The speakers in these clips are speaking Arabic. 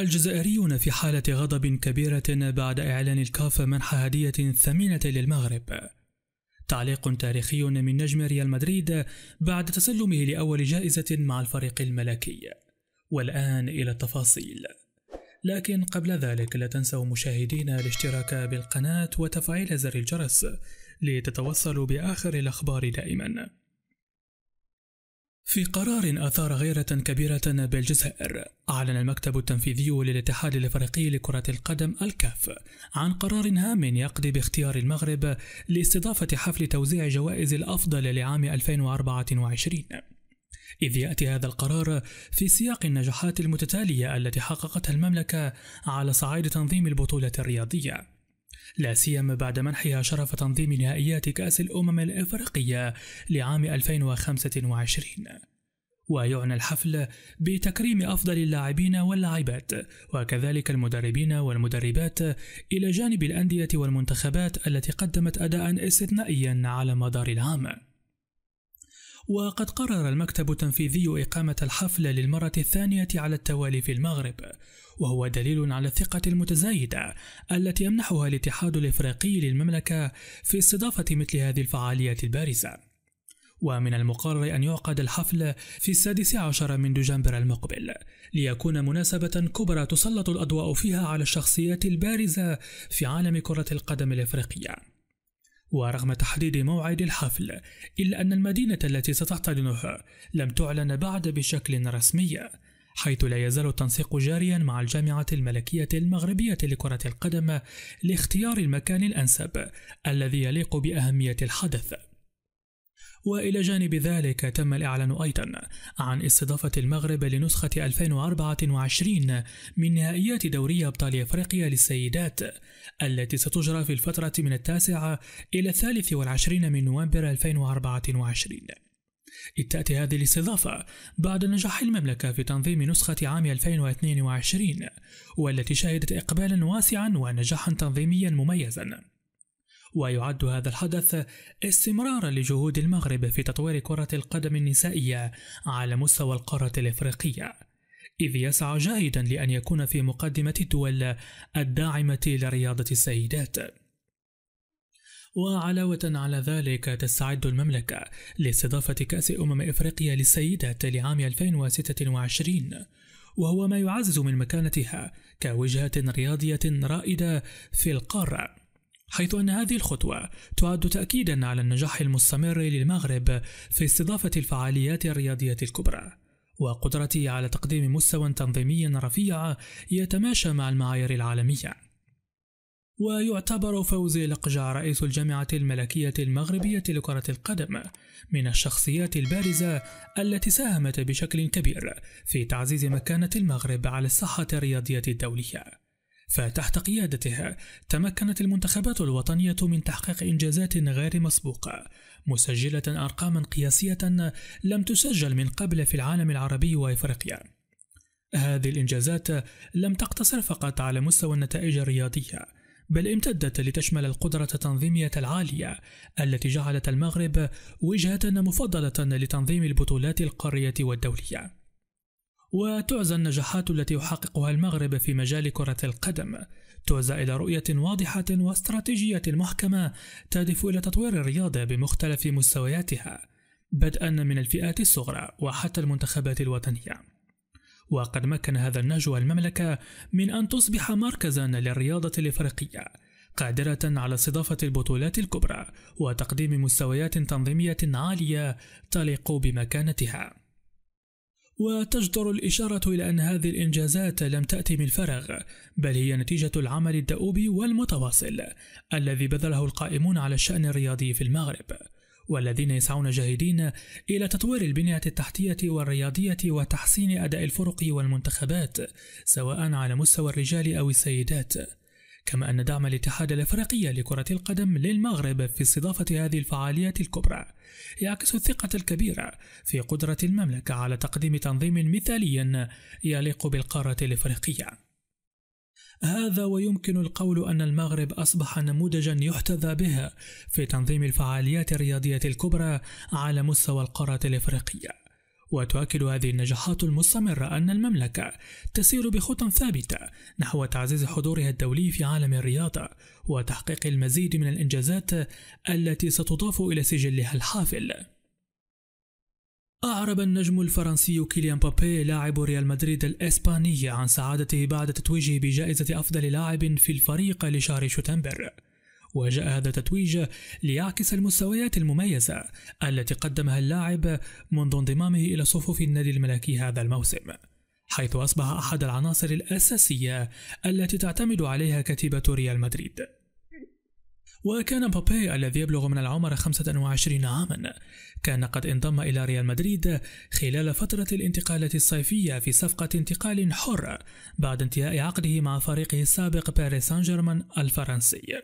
الجزائريون في حالة غضب كبيرة بعد إعلان الكاف منح هدية ثمينة للمغرب تعليق تاريخي من نجم ريال مدريد بعد تسلمه لأول جائزة مع الفريق الملكي والآن إلى التفاصيل لكن قبل ذلك لا تنسوا مشاهدينا الاشتراك بالقناة وتفعيل زر الجرس لتتوصلوا بآخر الأخبار دائماً في قرار أثار غيرة كبيرة بالجزائر أعلن المكتب التنفيذي للاتحاد الإفريقي لكرة القدم الكاف عن قرار هام يقضي باختيار المغرب لاستضافة حفل توزيع جوائز الأفضل لعام 2024 إذ يأتي هذا القرار في سياق النجاحات المتتالية التي حققتها المملكة على صعيد تنظيم البطولة الرياضية لا سيما بعد منحها شرف تنظيم نهائيات كأس الأمم الإفريقية لعام 2025 ويعنى الحفل بتكريم أفضل اللاعبين واللاعبات وكذلك المدربين والمدربات إلى جانب الأندية والمنتخبات التي قدمت أداء استثنائيا على مدار العام وقد قرر المكتب التنفيذي إقامة الحفلة للمرة الثانية على التوالي في المغرب وهو دليل على الثقة المتزايدة التي يمنحها الاتحاد الإفريقي للمملكة في استضافة مثل هذه الفعاليات البارزة ومن المقرر أن يعقد الحفل في السادس عشر من دجنبر المقبل ليكون مناسبة كبرى تسلط الأضواء فيها على الشخصيات البارزة في عالم كرة القدم الإفريقية ورغم تحديد موعد الحفل إلا أن المدينة التي ستحتضنها لم تعلن بعد بشكل رسمي حيث لا يزال التنسيق جاريا مع الجامعة الملكية المغربية لكرة القدم لاختيار المكان الأنسب الذي يليق بأهمية الحدث وإلى جانب ذلك تم الإعلان أيضا عن استضافة المغرب لنسخة 2024 من نهائيات دوري أبطال أفريقيا للسيدات التي ستجرى في الفترة من التاسع إلى الثالث والعشرين من نوفمبر 2024 إذ تأتي هذه الاستضافة بعد نجاح المملكة في تنظيم نسخة عام 2022 والتي شهدت إقبالا واسعا ونجاحا تنظيميا مميزا ويعد هذا الحدث استمرارا لجهود المغرب في تطوير كرة القدم النسائية على مستوى القارة الإفريقية إذ يسعى جاهدا لأن يكون في مقدمة الدول الداعمة لرياضة السيدات وعلاوة على ذلك تستعد المملكة لاستضافة كأس أمم إفريقيا للسيدات لعام 2026 وهو ما يعزز من مكانتها كوجهة رياضية رائدة في القارة حيث أن هذه الخطوة تعد تأكيدا على النجاح المستمر للمغرب في استضافة الفعاليات الرياضية الكبرى وقدرته على تقديم مستوى تنظيمي رفيع يتماشى مع المعايير العالمية ويعتبر فوزي لقجع رئيس الجامعة الملكية المغربية لكرة القدم من الشخصيات البارزة التي ساهمت بشكل كبير في تعزيز مكانة المغرب على الصحة الرياضية الدولية فتحت قيادته تمكنت المنتخبات الوطنية من تحقيق إنجازات غير مسبوقة مسجلة أرقاما قياسية لم تسجل من قبل في العالم العربي وإفريقيا هذه الإنجازات لم تقتصر فقط على مستوى النتائج الرياضية بل امتدت لتشمل القدرة التنظيمية العالية التي جعلت المغرب وجهة مفضلة لتنظيم البطولات القارية والدولية وتعزى النجاحات التي يحققها المغرب في مجال كرة القدم تعزى إلى رؤية واضحة واستراتيجية محكمة تهدف إلى تطوير الرياضة بمختلف مستوياتها بدءا من الفئات الصغرى وحتى المنتخبات الوطنية وقد مكن هذا النهج المملكة من أن تصبح مركزا للرياضة الإفريقية قادرة على استضافة البطولات الكبرى وتقديم مستويات تنظيمية عالية تليق بمكانتها وتجدر الإشارة إلى أن هذه الإنجازات لم تأتي من فراغ، بل هي نتيجة العمل الدؤوب والمتواصل الذي بذله القائمون على الشأن الرياضي في المغرب، والذين يسعون جاهدين إلى تطوير البنية التحتية والرياضية وتحسين أداء الفرق والمنتخبات، سواء على مستوى الرجال أو السيدات. كما أن دعم الاتحاد الأفريقي لكرة القدم للمغرب في استضافة هذه الفعاليات الكبرى يعكس الثقة الكبيرة في قدرة المملكة على تقديم تنظيم مثالي يليق بالقارة الأفريقية. هذا ويمكن القول أن المغرب أصبح نموذجا يحتذى به في تنظيم الفعاليات الرياضية الكبرى على مستوى القارة الإفريقية وتؤكد هذه النجاحات المستمرة أن المملكة تسير بخطى ثابتة نحو تعزيز حضورها الدولي في عالم الرياضة وتحقيق المزيد من الإنجازات التي ستضاف إلى سجلها الحافل. أعرب النجم الفرنسي كيليان بابي لاعب ريال مدريد الإسباني عن سعادته بعد تتويجه بجائزة أفضل لاعب في الفريق لشهر شتنبر وجاء هذا التتويج ليعكس المستويات المميزة التي قدمها اللاعب منذ انضمامه إلى صفوف النادي الملكي هذا الموسم حيث أصبح أحد العناصر الأساسية التي تعتمد عليها كتيبة ريال مدريد وكان بابي الذي يبلغ من العمر 25 عاما كان قد انضم إلى ريال مدريد خلال فترة الانتقالات الصيفية في صفقة انتقال حر بعد انتهاء عقده مع فريقه السابق باريس سان جيرمان الفرنسي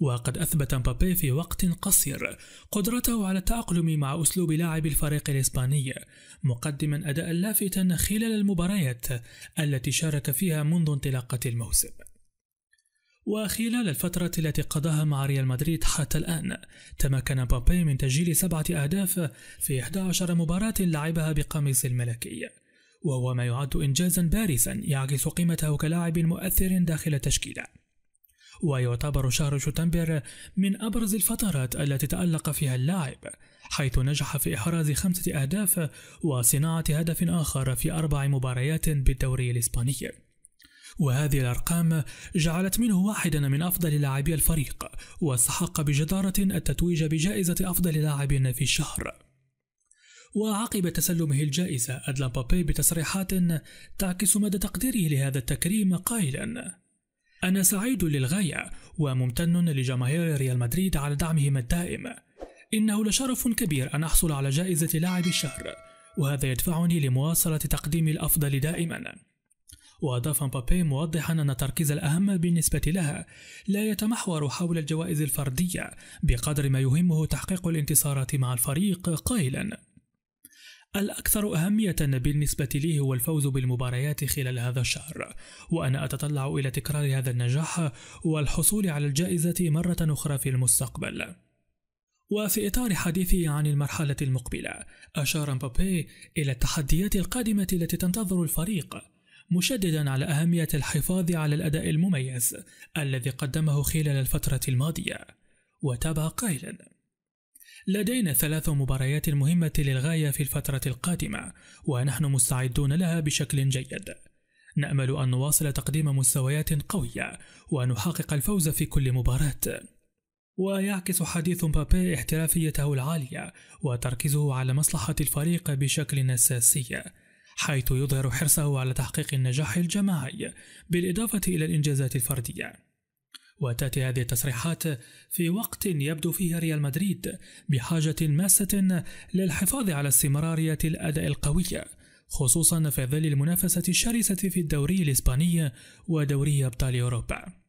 وقد أثبت مبابي في وقت قصير قدرته على التأقلم مع أسلوب لاعب الفريق الإسباني مقدما أداء لافتا خلال المباريات التي شارك فيها منذ انطلاقة الموسم وخلال الفترة التي قضاها مع ريال مدريد حتى الآن تمكن مبابي من تسجيل سبعة أهداف في 11 مباراة لعبها بقميص الملكي وهو ما يعد إنجازا بارزا يعكس قيمته كلاعب مؤثر داخل التشكيلة ويعتبر شهر شتنبر من أبرز الفترات التي تألق فيها اللاعب حيث نجح في إحراز خمسة أهداف وصناعة هدف آخر في أربع مباريات بالدوري الإسباني وهذه الأرقام جعلت منه واحدا من أفضل لاعبي الفريق واستحق بجدارة التتويج بجائزة أفضل لاعب في الشهر وعقب تسلمه الجائزة أدلى بابي بتصريحات تعكس مدى تقديره لهذا التكريم قائلا أنا سعيد للغاية وممتن لجماهير ريال مدريد على دعمهم الدائم إنه لشرف كبير أن أحصل على جائزة لاعب الشهر وهذا يدفعني لمواصلة تقديم الأفضل دائما وأضاف مبابي موضحا أن التركيز الأهم بالنسبة لها لا يتمحور حول الجوائز الفردية بقدر ما يهمه تحقيق الانتصارات مع الفريق قائلا الأكثر أهمية بالنسبة لي هو الفوز بالمباريات خلال هذا الشهر، وأنا أتطلع إلى تكرار هذا النجاح والحصول على الجائزة مرة أخرى في المستقبل. وفي إطار حديثه عن المرحلة المقبلة، أشار مبابي إلى التحديات القادمة التي تنتظر الفريق، مشددا على أهمية الحفاظ على الأداء المميز الذي قدمه خلال الفترة الماضية، وتابع قائلا: لدينا ثلاث مباريات مهمة للغاية في الفترة القادمة ونحن مستعدون لها بشكل جيد نأمل أن نواصل تقديم مستويات قوية ونحقق الفوز في كل مباراة ويعكس حديث مبابي احترافيته العالية وتركيزه على مصلحة الفريق بشكل أساسي حيث يظهر حرصه على تحقيق النجاح الجماعي بالإضافة إلى الإنجازات الفردية وتأتي هذه التصريحات في وقت يبدو فيه ريال مدريد بحاجة ماسة للحفاظ على استمرارية الأداء القوية خصوصا في ظل المنافسة الشرسة في الدوري الإسباني ودوري أبطال أوروبا